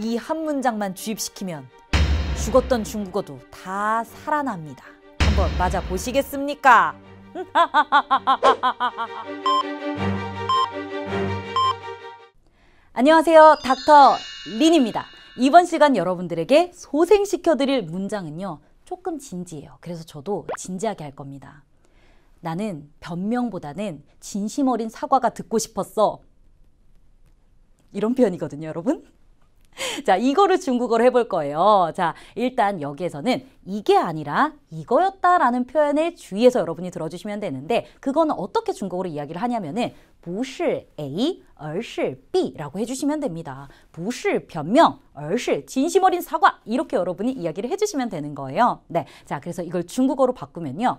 이 한 문장만 주입시키면 죽었던 중국어도 다 살아납니다. 한번 맞아 보시겠습니까? 안녕하세요. 닥터 린입니다. 이번 시간 여러분들에게 소생시켜드릴 문장은요. 조금 진지해요. 그래서 저도 진지하게 할 겁니다. 나는 변명보다는 진심 어린 사과가 듣고 싶었어. 이런 표현이거든요, 여러분. 자, 이거를 중국어로 해볼 거예요. 자, 일단 여기에서는 이게 아니라 이거였다라는 표현을 주의해서 여러분이 들어주시면 되는데, 그거는 어떻게 중국어로 이야기를 하냐면은, 不是 A, 而是 B라고 해주시면 됩니다. 不是 변명, 而是 진심 어린 사과 이렇게 여러분이 이야기를 해주시면 되는 거예요. 네, 자 그래서 이걸 중국어로 바꾸면요.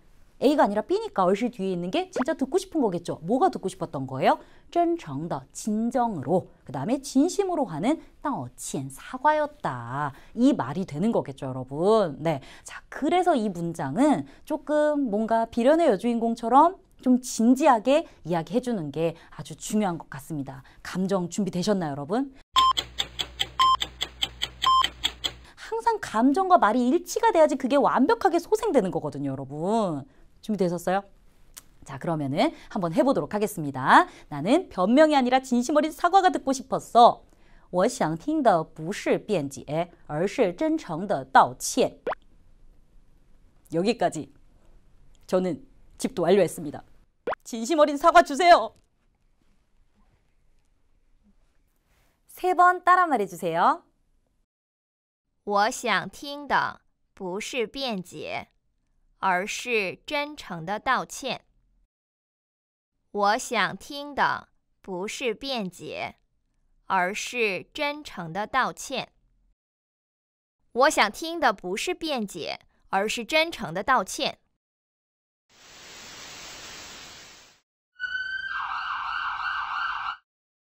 A가 아니라 B니까 얼실 뒤에 있는 게 진짜 듣고 싶은 거겠죠. 뭐가 듣고 싶었던 거예요? 真정더 진정으로 그 다음에 진심으로 하는 떠친 사과였다. 이 말이 되는 거겠죠, 여러분. 네, 자 그래서 이 문장은 조금 뭔가 비련의 여주인공처럼 좀 진지하게 이야기해 주는 게 아주 중요한 것 같습니다. 감정 준비되셨나요, 여러분? 항상 감정과 말이 일치가 돼야지 그게 완벽하게 소생되는 거거든요, 여러분. 준비되셨어요? 자, 그러면은 한번 해보도록 하겠습니다. 나는 변명이 아니라 진심 어린 사과가 듣고 싶었어. 我想听的不是辩解，而是真诚的道歉。 여기까지. 저는 집도 완료했습니다. 진심 어린 사과 주세요. 세 번 따라 말해 주세요. 我想听的不是辩解。而是真诚的道歉。我想听的不是辩解，而是真诚的道歉。我想听的不是辩解，而是真诚的道歉。